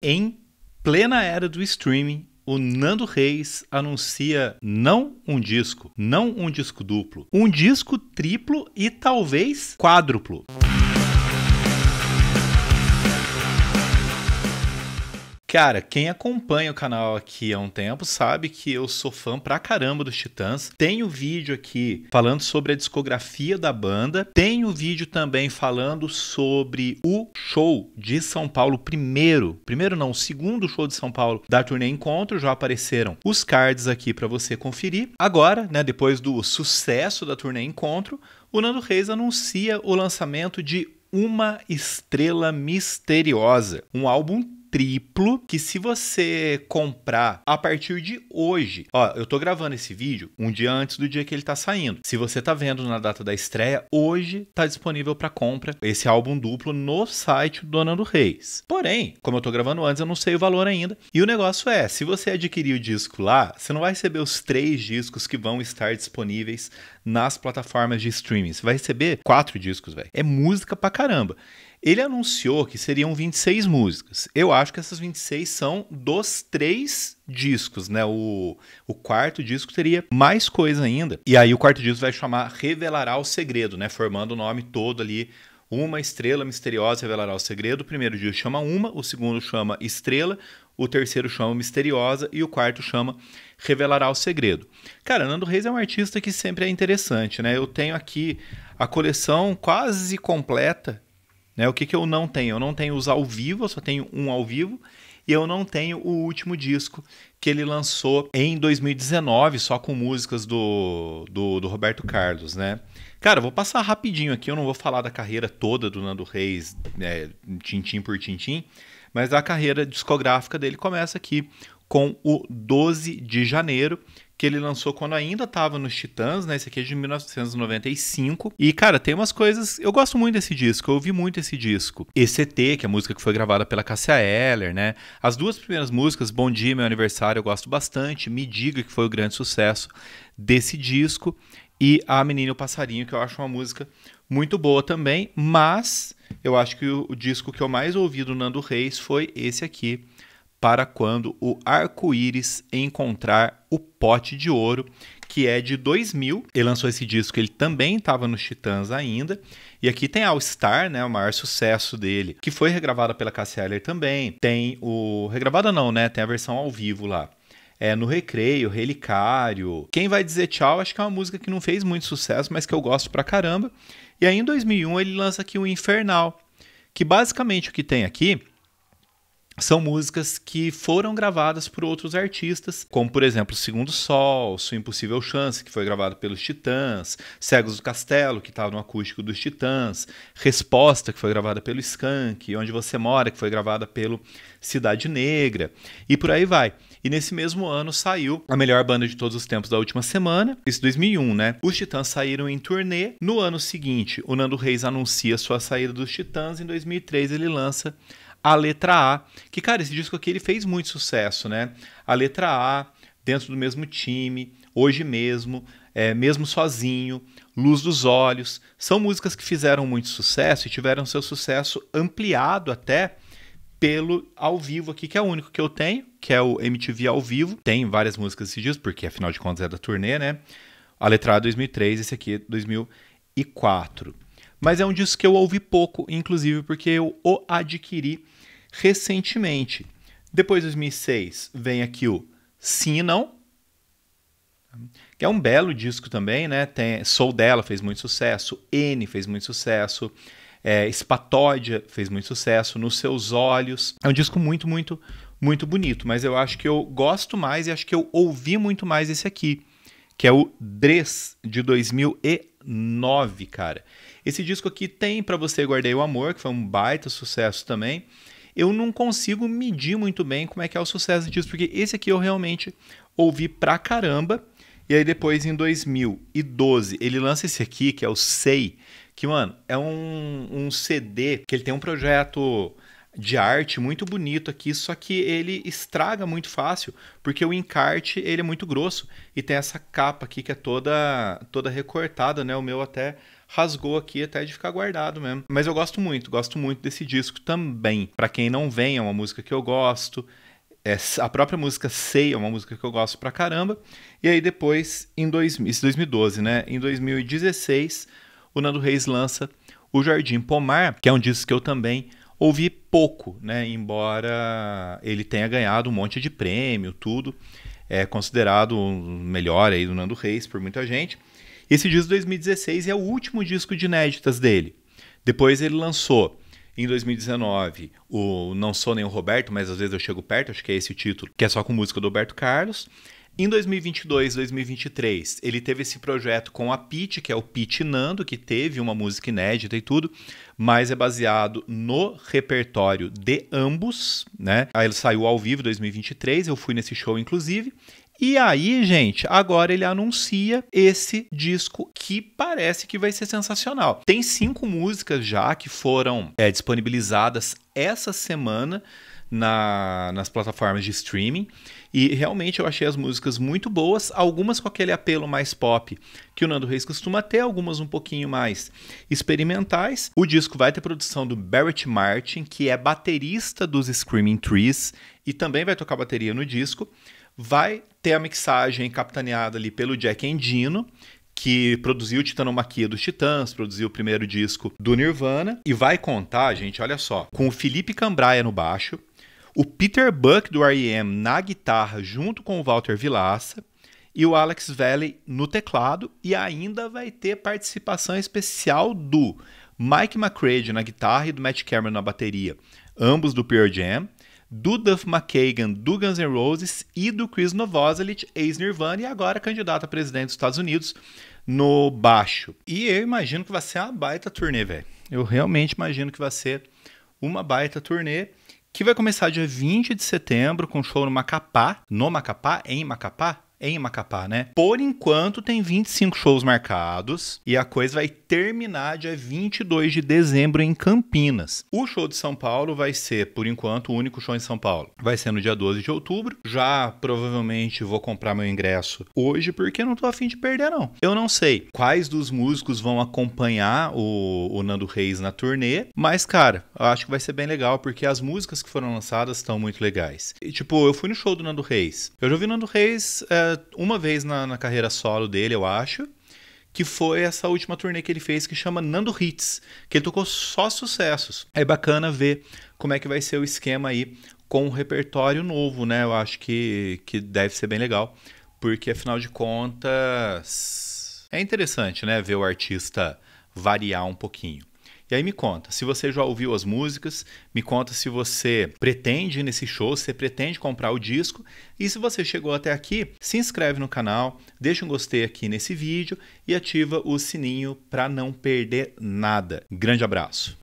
Em plena era do streaming, o Nando Reis anuncia não um disco, não um disco duplo, um disco triplo e talvez quádruplo. Cara, quem acompanha o canal aqui há um tempo sabe que eu sou fã pra caramba dos Titãs. Tem o vídeo aqui falando sobre a discografia da banda. Tem o vídeo também falando sobre o show de São Paulo, primeiro. Primeiro não, o segundo show de São Paulo da turnê Encontro. Já apareceram os cards aqui para você conferir. Agora, né, depois do sucesso da turnê Encontro, o Nando Reis anuncia o lançamento de uma Estrela Misteriosa, um álbum triplo que se você comprar a partir de hoje, ó, eu tô gravando esse vídeo um dia antes do dia que ele tá saindo. Se você tá vendo na data da estreia, hoje tá disponível para compra esse álbum duplo no site do Dona do Reis. Porém, como eu tô gravando antes, eu não sei o valor ainda. E o negócio é, se você adquirir o disco lá, você não vai receber os três discos que vão estar disponíveis nas plataformas de streaming. Você vai receber quatro discos, velho. É música pra caramba. Ele anunciou que seriam 26 músicas. Eu acho que essas 26 são dos três discos, né? O, o quarto disco teria mais coisa ainda. E aí o quarto disco vai chamar Revelará o Segredo, né? Formando o nome todo ali. Uma estrela misteriosa revelará o segredo. O primeiro disco chama uma, o segundo chama estrela, o terceiro chama misteriosa e o quarto chama revelará o segredo. Cara, Nando Reis é um artista que sempre é interessante, né? Eu tenho aqui a coleção quase completa né? O que, que eu não tenho? Eu não tenho os ao vivo, eu só tenho um ao vivo. E eu não tenho o último disco que ele lançou em 2019, só com músicas do, do, do Roberto Carlos, né? Cara, vou passar rapidinho aqui, eu não vou falar da carreira toda do Nando Reis, né, tintim por tintim, mas a carreira discográfica dele começa aqui com o 12 de janeiro, que ele lançou quando ainda tava nos Titãs, né? Esse aqui é de 1995. E, cara, tem umas coisas. Eu gosto muito desse disco, eu ouvi muito esse disco. ECT, que é a música que foi gravada pela Cassia Eller, né? As duas primeiras músicas, Bom Dia, Meu Aniversário, eu gosto bastante. Me Diga, que foi o grande sucesso desse disco. E A Menina e o Passarinho, que eu acho uma música muito boa também, mas eu acho que o, o disco que eu mais ouvi do Nando Reis foi esse aqui, para quando o arco-íris encontrar o pote de ouro, que é de 2000. Ele lançou esse disco, ele também estava nos Titãs ainda. E aqui tem All Star, né, o maior sucesso dele, que foi regravada pela Cassie Eller também. Tem o regravada não, né? Tem a versão ao vivo lá. É, no Recreio, Relicário. Quem vai dizer tchau, acho que é uma música que não fez muito sucesso, mas que eu gosto pra caramba. E aí em 2001 ele lança aqui o Infernal, que basicamente o que tem aqui são músicas que foram gravadas por outros artistas, como por exemplo Segundo Sol, Sua Impossível Chance, que foi gravado pelos Titãs, Cegos do Castelo, que estava tá no acústico dos Titãs, Resposta, que foi gravada pelo Skank, Onde Você Mora, que foi gravada pelo Cidade Negra, e por aí vai. E nesse mesmo ano saiu a melhor banda de todos os tempos da última semana, isso 2001, né? Os Titãs saíram em turnê. No ano seguinte, o Nando Reis anuncia sua saída dos Titãs. Em 2003, ele lança a letra A, que, cara, esse disco aqui ele fez muito sucesso, né? A letra A, dentro do mesmo time, hoje mesmo, é, mesmo sozinho, Luz dos Olhos, são músicas que fizeram muito sucesso e tiveram seu sucesso ampliado até pelo ao vivo aqui, que é o único que eu tenho, que é o MTV ao vivo. Tem várias músicas desse disco, porque afinal de contas é da turnê, né? A letra A 2003, é esse aqui é 2004 mas é um disco que eu ouvi pouco, inclusive porque eu o adquiri recentemente. Depois de 2006 vem aqui o Sinon, que é um belo disco também, né? Tem Soul Dela fez muito sucesso, N fez muito sucesso, é, fez muito sucesso, Nos Seus Olhos. É um disco muito, muito, muito bonito, mas eu acho que eu gosto mais e acho que eu ouvi muito mais esse aqui, que é o Dres de 2009, cara. Esse disco aqui tem para você Guardei o Amor, que foi um baita sucesso também. Eu não consigo medir muito bem como é que é o sucesso disso, porque esse aqui eu realmente ouvi pra caramba. E aí depois em 2012 ele lança esse aqui, que é o Sei, que mano, é um, um CD que ele tem um projeto de arte muito bonito aqui, só que ele estraga muito fácil, porque o encarte ele é muito grosso e tem essa capa aqui que é toda toda recortada, né? O meu até rasgou aqui até de ficar guardado mesmo. Mas eu gosto muito, gosto muito desse disco também. Para quem não vem, é uma música que eu gosto. É, a própria música Sei é uma música que eu gosto pra caramba. E aí depois, em dois, isso 2012, né? Em 2016, o Nando Reis lança O Jardim Pomar, que é um disco que eu também ouvi pouco, né? Embora ele tenha ganhado um monte de prêmio, tudo. É considerado o melhor aí do Nando Reis por muita gente. Esse disco de 2016 é o último disco de inéditas dele. Depois ele lançou em 2019 o Não Sou Nem o Roberto, mas às vezes eu chego perto, acho que é esse o título, que é só com música do Roberto Carlos. Em 2022, 2023, ele teve esse projeto com a Pit, que é o Pit Nando, que teve uma música inédita e tudo, mas é baseado no repertório de ambos, né? Aí ele saiu ao vivo em 2023, eu fui nesse show inclusive. E aí, gente, agora ele anuncia esse disco que parece que vai ser sensacional. Tem cinco músicas já que foram é, disponibilizadas essa semana. Na, nas plataformas de streaming. E realmente eu achei as músicas muito boas, algumas com aquele apelo mais pop que o Nando Reis costuma ter, algumas um pouquinho mais experimentais. O disco vai ter produção do Barrett Martin, que é baterista dos Screaming Trees e também vai tocar bateria no disco vai ter a mixagem capitaneada ali pelo Jack Endino, que produziu Titanomaquia dos Titãs, produziu o primeiro disco do Nirvana, e vai contar, gente, olha só, com o Felipe Cambraia no baixo, o Peter Buck do R.E.M. na guitarra junto com o Walter Vilaça, e o Alex Valley no teclado, e ainda vai ter participação especial do Mike McCready na guitarra e do Matt Cameron na bateria, ambos do Pearl Jam, do Duff McKagan, do Guns N' Roses e do Chris Novoselic, ex-Nirvana e agora candidato a presidente dos Estados Unidos no baixo. E eu imagino que vai ser uma baita turnê, velho. Eu realmente imagino que vai ser uma baita turnê que vai começar dia 20 de setembro com show no Macapá, no Macapá, em Macapá, em Macapá, né? Por enquanto, tem 25 shows marcados e a coisa vai terminar dia 22 de dezembro em Campinas. O show de São Paulo vai ser, por enquanto, o único show em São Paulo. Vai ser no dia 12 de outubro. Já provavelmente vou comprar meu ingresso hoje porque não tô afim de perder, não. Eu não sei quais dos músicos vão acompanhar o, o Nando Reis na turnê, mas, cara, eu acho que vai ser bem legal porque as músicas que foram lançadas estão muito legais. E, tipo, eu fui no show do Nando Reis. Eu já vi Nando Reis. É, uma vez na, na carreira solo dele, eu acho que foi essa última turnê que ele fez que chama Nando Hits, que ele tocou só sucessos. É bacana ver como é que vai ser o esquema aí com o repertório novo, né? Eu acho que, que deve ser bem legal, porque afinal de contas é interessante, né, ver o artista variar um pouquinho. E aí me conta, se você já ouviu as músicas, me conta se você pretende ir nesse show, se você pretende comprar o disco. E se você chegou até aqui, se inscreve no canal, deixa um gostei aqui nesse vídeo e ativa o sininho para não perder nada. Grande abraço.